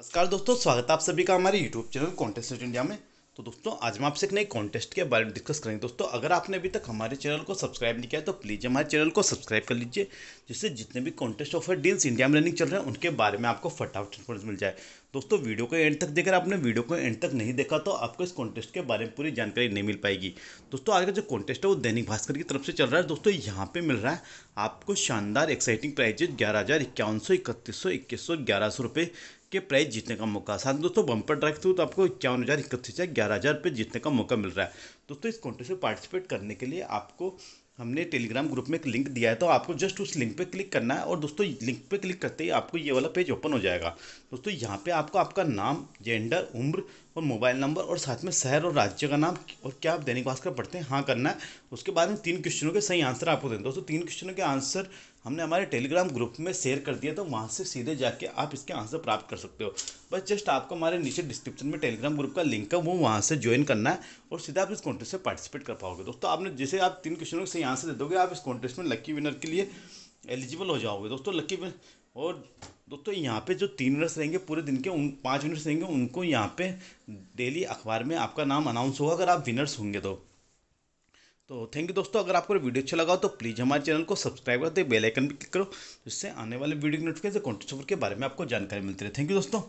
नमस्कार दोस्तों स्वागत है आप सभी का हमारे यूट्यूब चैनल कॉन्टेस्ट इंडिया में तो दोस्तों आज मैं आपसे एक नए कॉन्टेस्ट के बारे में डिस्कस करेंगे दोस्तों अगर आपने अभी तक हमारे चैनल को सब्सक्राइब नहीं किया है तो प्लीज़ हमारे चैनल को सब्सक्राइब कर लीजिए जिससे जितने भी कॉन्टेस्ट ऑफर डील्स इंडिया में रनिंग चल रहे हैं उनके बारे में आपको फटाफट इन्फॉर्मेशन मिल जाए दोस्तों वीडियो को एंड तक देखकर आपने वीडियो को एंड तक नहीं देखा तो आपको इस कॉन्टेस्ट के बारे में पूरी जानकारी नहीं मिल पाएगी दोस्तों आज का जो कॉन्टेस्ट है वो दैनिक भास्कर की तरफ से चल रहा है दोस्तों यहाँ पे मिल रहा है आपको शानदार एक्साइटिंग प्राइजेज ग्यारह हज़ार इक्यावन सौ इकतीस सौ इक्कीस सौ ग्यारह सौ रुपये के प्राइस जीतने का मौका साथ में दोस्तों बम्पर ड्राइव थ्रू तो आपको इक्यावन हज़ार इकतीस हज़ार ग्यारह हज़ार रुपये जीतने का मौका मिल रहा है दोस्तों इस कॉन्टेस्ट में पार्टिसिपेट करने के लिए आपको हमने टेलीग्राम ग्रुप में एक लिंक दिया है तो आपको जस्ट उस लिंक पे क्लिक करना है और दोस्तों लिंक पे क्लिक करते ही आपको ये वाला पेज ओपन हो जाएगा दोस्तों यहाँ पे आपको आपका नाम जेंडर उम्र और मोबाइल नंबर और साथ में शहर और राज्य का नाम और क्या आप दैनिक भास्कर पढ़ते हैं हाँ करना है उसके बाद में तीन क्वेश्चनों के सही आंसर आपको देना दोस्तों तीन क्वेश्चनों के आंसर हमने हमारे टेलीग्राम ग्रुप में शेयर कर दिया तो वहाँ से सीधे जाके आप इसके आंसर प्राप्त कर सकते हो बस जस्ट आपको हमारे नीचे डिस्क्रिप्शन में टेलीग्राम ग्रुप का लिंक है वो वहाँ से ज्वाइन करना है और सीधा आप इस कॉन्टेस्ट से पार्टिसिपेट कर पाओगे दोस्तों आपने जैसे आप तीन क्वेश्चनों से यहाँ से दे दोगे आप इस कॉन्टेस्ट में लक्की विनर के लिए एलिजिबल हो जाओगे दोस्तों लक्की और दोस्तों यहाँ पे जो तीन विनर्स रहेंगे पूरे दिन के उन पाँच विनर्स रहेंगे उनको यहाँ पे डेली अखबार में आपका नाम अनाउंस होगा अगर आप विनर्स होंगे तो तो थैंक यू दोस्तों अगर आपको वीडियो अच्छा लगा हो तो प्लीज़ हमारे चैनल को सब्सक्राइब कर दो बेल आइकन भी क्लिक करो जिससे आने वाले वीडियो की नोटिफिकेशन कंटेंट के बारे में आपको जानकारी मिलती रहे थैंक यू दोस्तों